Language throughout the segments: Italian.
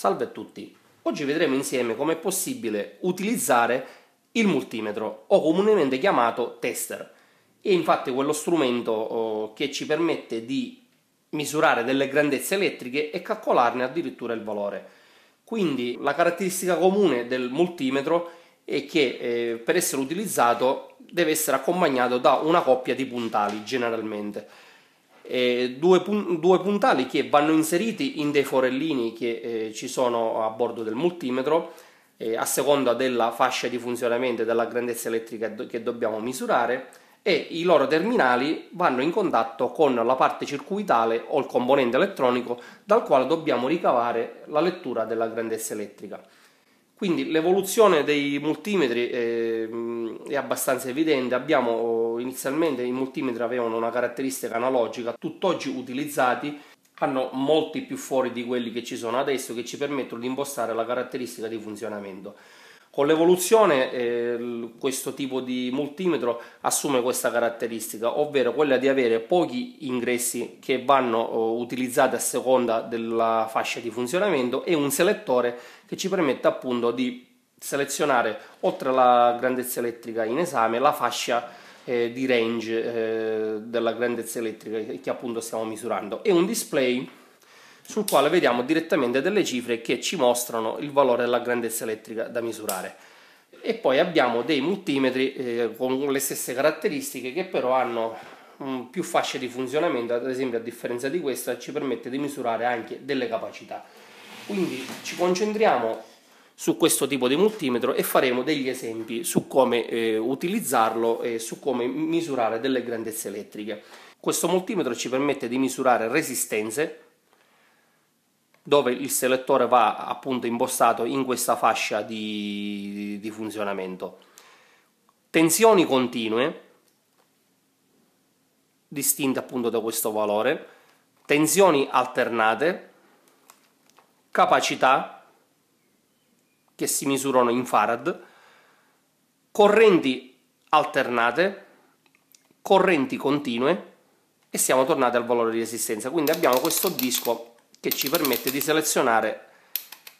Salve a tutti! Oggi vedremo insieme come è possibile utilizzare il multimetro o comunemente chiamato tester. È infatti quello strumento oh, che ci permette di misurare delle grandezze elettriche e calcolarne addirittura il valore. Quindi la caratteristica comune del multimetro è che eh, per essere utilizzato deve essere accompagnato da una coppia di puntali generalmente eh, due, pun- due, puntali che vanno inseriti in dei forellini che eh, ci sono a bordo del multimetro eh, a seconda della fascia di funzionamento e della grandezza elettrica do- che dobbiamo misurare e i loro terminali vanno in contatto con la parte circuitale o il componente elettronico dal quale dobbiamo ricavare la lettura della grandezza elettrica. Quindi l'evoluzione dei multimetri eh, è abbastanza evidente, abbiamo inizialmente i multimetri avevano una caratteristica analogica, tutt'oggi utilizzati hanno molti più fuori di quelli che ci sono adesso che ci permettono di impostare la caratteristica di funzionamento. Con l'evoluzione eh, questo tipo di multimetro assume questa caratteristica, ovvero quella di avere pochi ingressi che vanno oh, utilizzati a seconda della fascia di funzionamento e un selettore che ci permette appunto di selezionare oltre alla grandezza elettrica in esame la fascia eh, di range eh, della grandezza elettrica che appunto stiamo misurando e un display sul quale vediamo direttamente delle cifre che ci mostrano il valore della grandezza elettrica da misurare e poi abbiamo dei multimetri eh, con le stesse caratteristiche che però hanno più fasce di funzionamento, ad esempio a differenza di questa ci permette di misurare anche delle capacità. Quindi ci concentriamo su questo tipo di multimetro e faremo degli esempi su come eh, utilizzarlo e su come misurare delle grandezze elettriche. Questo multimetro ci permette di misurare resistenze dove il selettore va appunto impostato in questa fascia di, di funzionamento. Tensioni continue distinte appunto da questo valore, tensioni alternate, capacità che si misurano in farad, correnti alternate, correnti continue e siamo tornati al valore di resistenza. Quindi abbiamo questo disco che ci permette di selezionare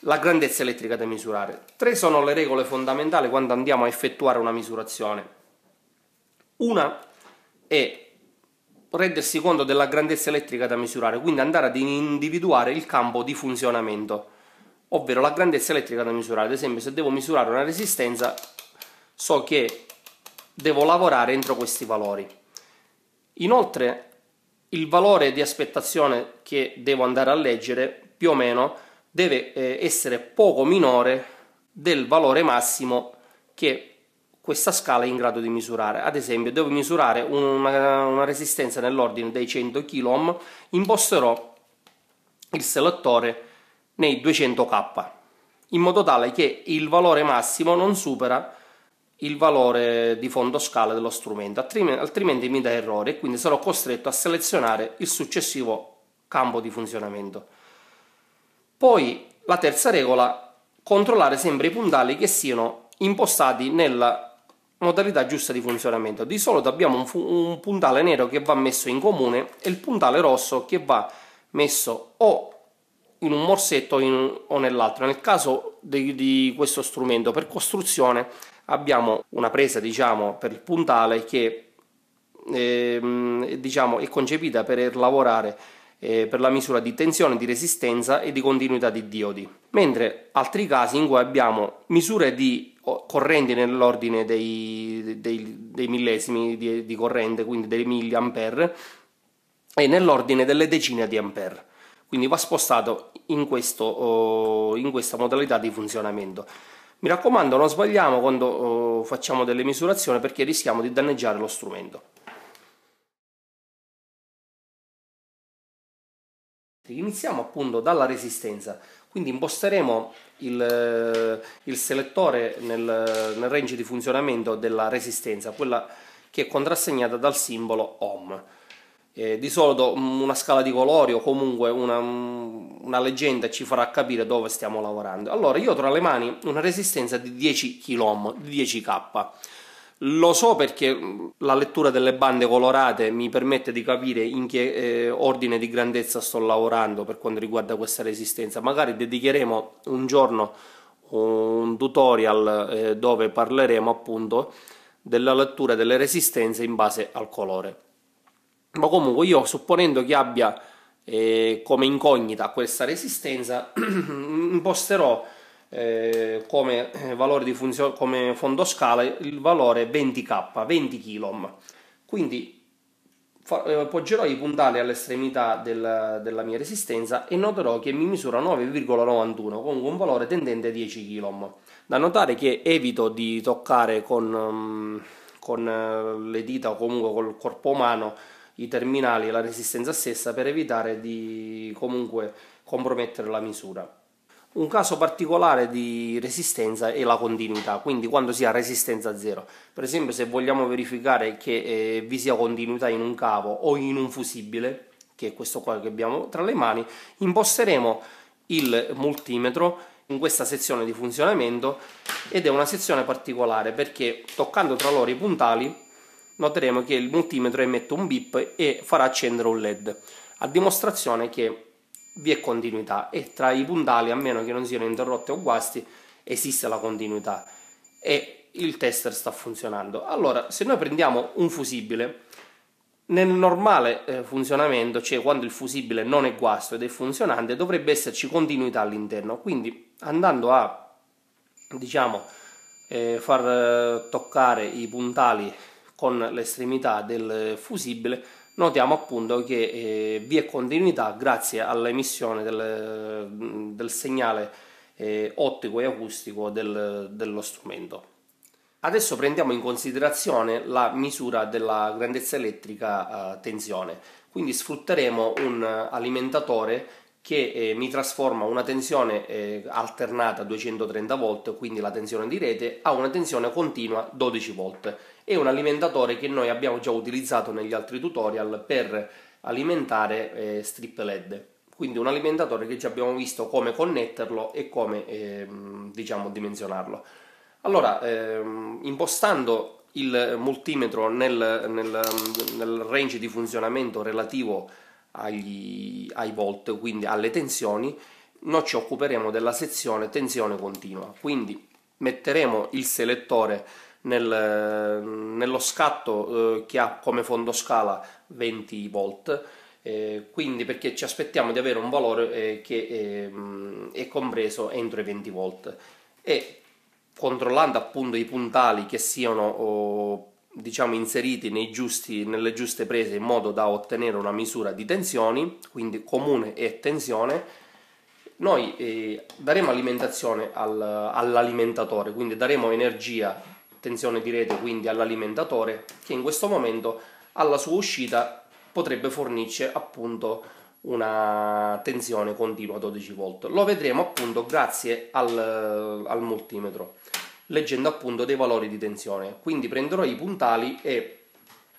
la grandezza elettrica da misurare. Tre sono le regole fondamentali quando andiamo a effettuare una misurazione. Una è rendersi conto della grandezza elettrica da misurare, quindi andare ad individuare il campo di funzionamento ovvero la grandezza elettrica da misurare. Ad esempio, se devo misurare una resistenza, so che devo lavorare entro questi valori. Inoltre, il valore di aspettazione che devo andare a leggere, più o meno, deve eh, essere poco minore del valore massimo che questa scala è in grado di misurare. Ad esempio, devo misurare una, una resistenza nell'ordine dei 100 kOhm, imposterò il selettore nei 200k, in modo tale che il valore massimo non supera il valore di fondo scala dello strumento, altrimenti mi dà errori e quindi sarò costretto a selezionare il successivo campo di funzionamento. Poi la terza regola, controllare sempre i puntali che siano impostati nella modalità giusta di funzionamento. Di solito abbiamo un, un puntale nero che va messo in comune e il puntale rosso che va messo o in un morsetto in, o nell'altro. Nel caso di, di, questo strumento per costruzione abbiamo una presa diciamo per il puntale che eh, diciamo, è concepita per lavorare eh, per la misura di tensione, di resistenza e di continuità di diodi, mentre altri casi in cui abbiamo misure di correnti nell'ordine dei, dei, dei millesimi di, di corrente, quindi dei milliampere, e nell'ordine delle decine di ampere quindi va spostato in, questo, oh, in questa modalità di funzionamento mi raccomando non sbagliamo quando oh, facciamo delle misurazioni perché rischiamo di danneggiare lo strumento Iniziamo appunto dalla resistenza, quindi imposteremo il, il selettore nel, nel, range di funzionamento della resistenza, quella che è contrassegnata dal simbolo ohm. Eh, di solito mm, una scala di colori o comunque una, mm, una, leggenda ci farà capire dove stiamo lavorando. Allora, io ho tra le mani una resistenza di 10 km, di 10 K. Lo so perché mm, la lettura delle bande colorate mi permette di capire in che eh, ordine di grandezza sto lavorando per quanto riguarda questa resistenza. Magari dedicheremo un giorno un tutorial eh, dove parleremo appunto della lettura delle resistenze in base al colore ma comunque io supponendo che abbia eh, come incognita questa resistenza imposterò eh, come eh, valore di funzione come fondo scala il valore 20k 20 km quindi eh, poggerò i puntali all'estremità del, della mia resistenza e noterò che mi misura 9,91 con un valore tendente a 10 km da notare che evito di toccare con, mm, con eh, le dita o comunque col corpo umano i terminali e la resistenza stessa per evitare di comunque compromettere la misura. Un caso particolare di resistenza è la continuità, quindi quando si ha resistenza zero. Per esempio se vogliamo verificare che eh, vi sia continuità in un cavo o in un fusibile, che è questo qua che abbiamo tra le mani, imposteremo il multimetro in questa sezione di funzionamento ed è una sezione particolare perché toccando tra loro i puntali noteremo che il multimetro emette un bip e farà accendere un led, a dimostrazione che vi è continuità e tra i puntali, a meno che non siano interrotti o guasti, esiste la continuità e il tester sta funzionando. Allora, se noi prendiamo un fusibile, nel normale eh, funzionamento, cioè quando il fusibile non è guasto ed è funzionante, dovrebbe esserci continuità all'interno. Quindi andando a diciamo eh, far eh, toccare i puntali con l'estremità del fusibile notiamo appunto che eh, vi è continuità grazie all'emissione del, mm, del segnale eh, ottico e acustico del, dello strumento. Adesso prendiamo in considerazione la misura della grandezza elettrica a eh, tensione, quindi sfrutteremo un alimentatore che eh, mi trasforma una tensione eh, alternata 230 V, quindi la tensione di rete, a una tensione continua 12 V è un alimentatore che noi abbiamo già utilizzato negli altri tutorial per alimentare eh, strip LED quindi un alimentatore che già abbiamo visto come connetterlo e come eh, diciamo dimensionarlo allora ehm, impostando il multimetro nel, nel, nel, range di funzionamento relativo agli, ai volt quindi alle tensioni noi ci occuperemo della sezione tensione continua quindi metteremo il selettore nel, nello scatto eh, che ha come fondo scala 20 volt eh, quindi perché ci aspettiamo di avere un valore eh, che ehm, è compreso entro i 20 volt e controllando appunto i puntali che siano oh, diciamo inseriti giusti, nelle giuste prese in modo da ottenere una misura di tensioni quindi comune e tensione noi eh, daremo alimentazione al, all'alimentatore quindi daremo energia tensione di rete quindi all'alimentatore che in questo momento alla sua uscita potrebbe fornirci appunto una tensione continua 12 volt lo vedremo appunto grazie al, al multimetro leggendo appunto dei valori di tensione quindi prenderò i puntali e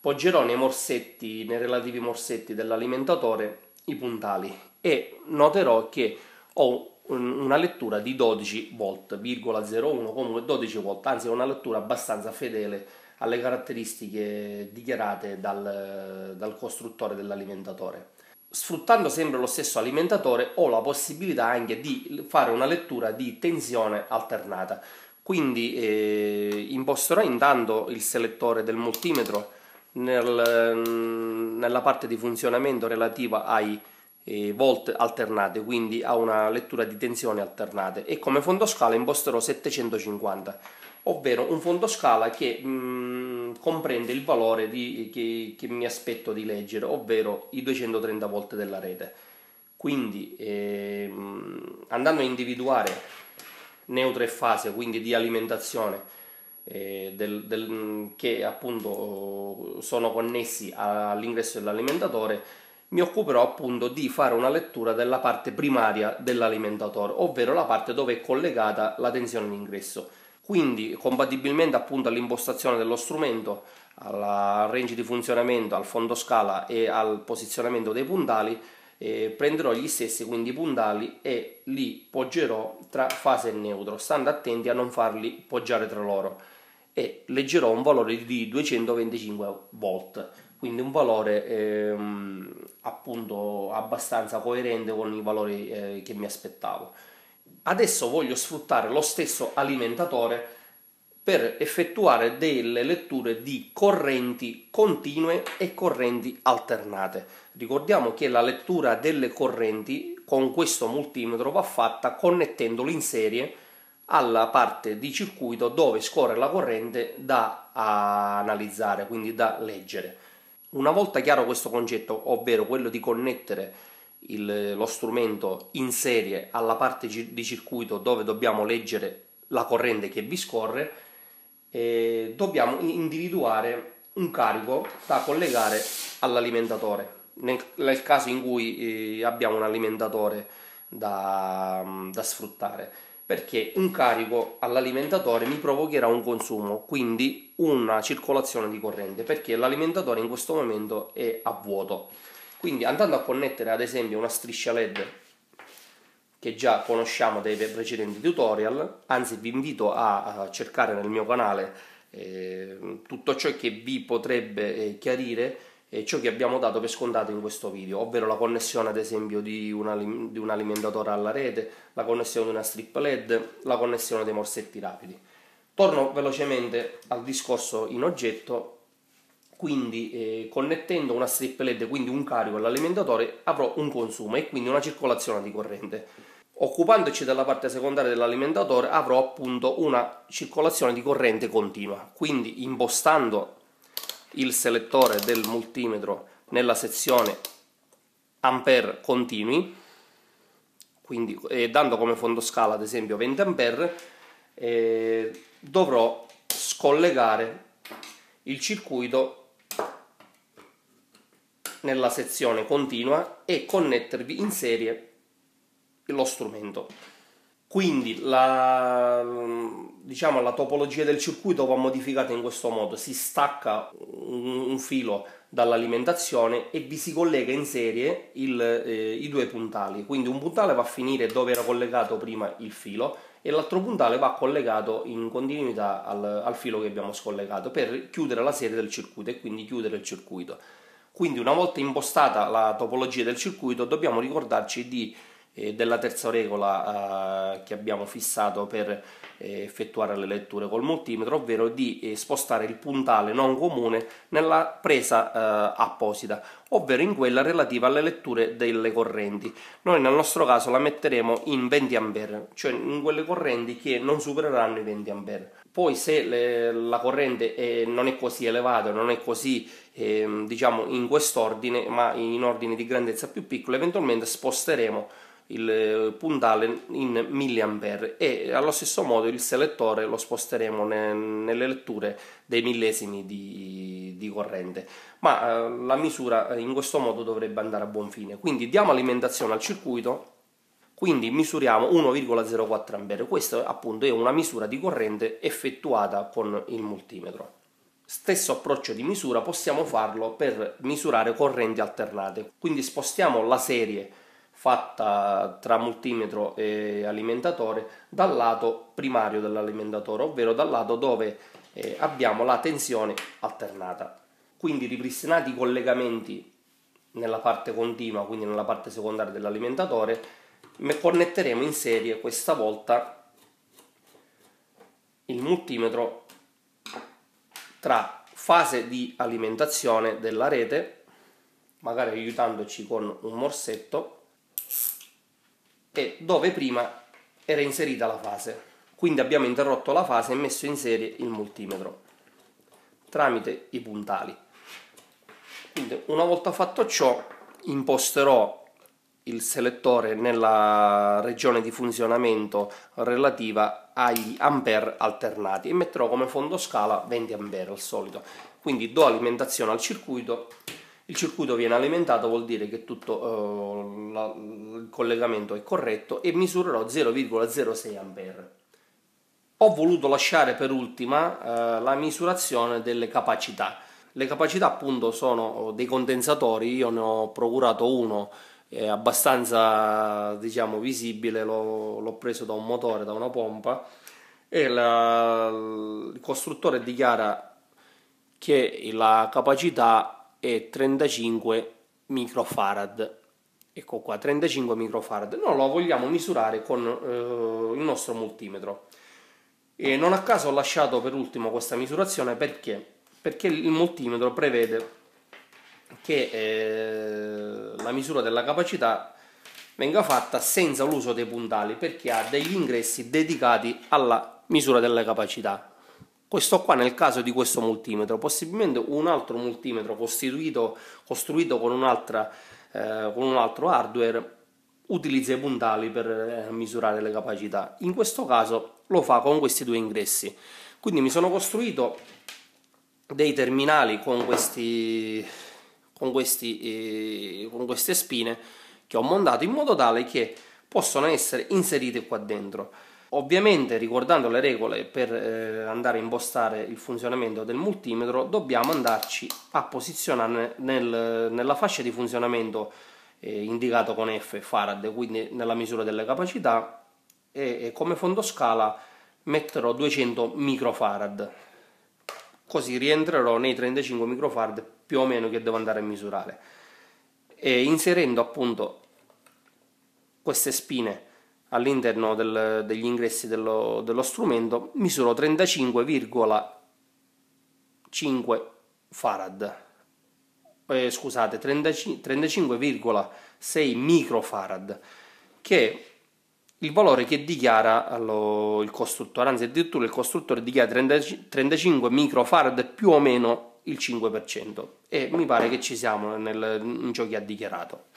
poggerò nei morsetti nei relativi morsetti dell'alimentatore i puntali e noterò che ho una lettura di 12 volt, 0,01, comunque 12 volt, anzi è una lettura abbastanza fedele alle caratteristiche dichiarate dal, dal costruttore dell'alimentatore. Sfruttando sempre lo stesso alimentatore ho la possibilità anche di fare una lettura di tensione alternata, quindi eh, imposterò intanto il selettore del multimetro nel, nella parte di funzionamento relativa ai volt alternate, quindi ha una lettura di tensione alternate e come fondoscala imposterò 750, ovvero un fondoscala che mh, mm, comprende il valore di, che, che, mi aspetto di leggere, ovvero i 230 volt della rete. Quindi ehm, andando a individuare neutre fase, quindi di alimentazione, eh, del, del, che appunto sono connessi all'ingresso dell'alimentatore, mi occuperò appunto di fare una lettura della parte primaria dell'alimentatore, ovvero la parte dove è collegata la tensione d'ingresso. Quindi, compatibilmente appunto all'impostazione dello strumento, al range di funzionamento, al fondo scala e al posizionamento dei puntali, eh, prenderò gli stessi quindi puntali e li poggerò tra fase e neutro, stando attenti a non farli poggiare tra loro e leggerò un valore di 225 volt quindi un valore ehm, appunto abbastanza coerente con i valori eh, che mi aspettavo. Adesso voglio sfruttare lo stesso alimentatore per effettuare delle letture di correnti continue e correnti alternate. Ricordiamo che la lettura delle correnti con questo multimetro va fatta connettendoli in serie alla parte di circuito dove scorre la corrente da analizzare, quindi da leggere. Una volta chiaro questo concetto, ovvero quello di connettere il, lo strumento in serie alla parte di circuito dove dobbiamo leggere la corrente che vi scorre, eh, dobbiamo individuare un carico da collegare all'alimentatore. Nel, nel caso in cui eh, abbiamo un alimentatore da, da sfruttare perché un carico all'alimentatore mi provocherà un consumo, quindi una circolazione di corrente, perché l'alimentatore in questo momento è a vuoto. Quindi andando a connettere ad esempio una striscia LED che già conosciamo dai precedenti tutorial, anzi vi invito a cercare nel mio canale eh, tutto ciò che vi potrebbe eh, chiarire eh, ciò che abbiamo dato per scontato in questo video, ovvero la connessione ad esempio di un, di un alimentatore alla rete, la connessione di una strip LED, la connessione dei morsetti rapidi. Torno velocemente al discorso in oggetto, quindi eh, connettendo una strip LED, quindi un carico all'alimentatore, avrò un consumo e quindi una circolazione di corrente. Occupandoci della parte secondaria dell'alimentatore avrò appunto una circolazione di corrente continua, quindi impostando il selettore del multimetro nella sezione ampere continui, quindi eh, dando come fondo scala ad esempio 20 ampere, eh, dovrò scollegare il circuito nella sezione continua e connettervi in serie lo strumento. Quindi la, diciamo, la topologia del circuito va modificata in questo modo, si stacca un filo dall'alimentazione e vi si collega in serie il, eh, i due puntali. Quindi un puntale va a finire dove era collegato prima il filo e l'altro puntale va collegato in continuità al, al, filo che abbiamo scollegato per chiudere la serie del circuito e quindi chiudere il circuito. Quindi una volta impostata la topologia del circuito dobbiamo ricordarci di eh, della terza regola eh, che abbiamo fissato per eh, effettuare le letture col multimetro, ovvero di eh, spostare il puntale non comune nella presa eh, apposita, ovvero in quella relativa alle letture delle correnti. Noi nel nostro caso la metteremo in 20 A, cioè in quelle correnti che non supereranno i 20 A. Poi se le, la corrente è, non è così elevata, non è così ehm, diciamo in quest'ordine, ma in ordine di grandezza più piccolo, eventualmente sposteremo il eh, puntale in 1000A e allo stesso modo il selettore lo sposteremo ne, nelle letture dei millesimi di, di corrente ma eh, la misura eh, in questo modo dovrebbe andare a buon fine quindi diamo alimentazione al circuito quindi misuriamo 1,04 A questa appunto è una misura di corrente effettuata con il multimetro Stesso approccio di misura possiamo farlo per misurare correnti alternate, quindi spostiamo la serie fatta tra multimetro e alimentatore dal lato primario dell'alimentatore, ovvero dal lato dove eh, abbiamo la tensione alternata. Quindi ripristinati i collegamenti nella parte continua, quindi nella parte secondaria dell'alimentatore, connetteremo in serie questa volta il multimetro tra fase di alimentazione della rete, magari aiutandoci con un morsetto, e dove prima era inserita la fase. Quindi abbiamo interrotto la fase e messo in serie il multimetro tramite i puntali. Quindi una volta fatto ciò imposterò il selettore nella regione di funzionamento relativa agli ampere alternati e metterò come fondo scala 20 ampere al solito quindi do alimentazione al circuito il circuito viene alimentato, vuol dire che tutto eh, la, il collegamento è corretto e misurerò 0,06 A. Ho voluto lasciare per ultima eh, la misurazione delle capacità. Le capacità appunto sono oh, dei condensatori, io ne ho procurato uno eh, abbastanza diciamo visibile, l'ho, l'ho preso da un motore, da una pompa e la, il costruttore dichiara che la capacità e 35 microfarad. Ecco qua, 35 microfarad. Noi lo vogliamo misurare con eh, il nostro multimetro. E non a caso ho lasciato per ultimo questa misurazione perché? Perché il multimetro prevede che eh, la misura della capacità venga fatta senza l'uso dei puntali perché ha degli ingressi dedicati alla misura della capacità questo qua nel caso di questo multimetro, possibilmente un altro multimetro costituito, costruito con, eh, con un altro hardware utilizza i puntali per eh, misurare le capacità. In questo caso lo fa con questi due ingressi. Quindi mi sono costruito dei terminali con, questi, con, questi, eh, con queste spine che ho montato in modo tale che possono essere inserite qua dentro. Ovviamente ricordando le regole per eh, andare a impostare il funzionamento del multimetro dobbiamo andarci a posizionare nel, nella fascia di funzionamento eh, indicato con F Farad, quindi nella misura delle capacità e, e come fondo scala metterò 200 microfarad così rientrerò nei 35 microfarad più o meno che devo andare a misurare e inserendo appunto queste spine all'interno del, degli ingressi dello, dello strumento misuro 35,5 farad eh, scusate 35,6 microfarad che è il valore che dichiara allo, il costruttore anzi addirittura il costruttore dichiara 30, 35 microfarad più o meno il 5% e mi pare che ci siamo nel, in ciò che ha dichiarato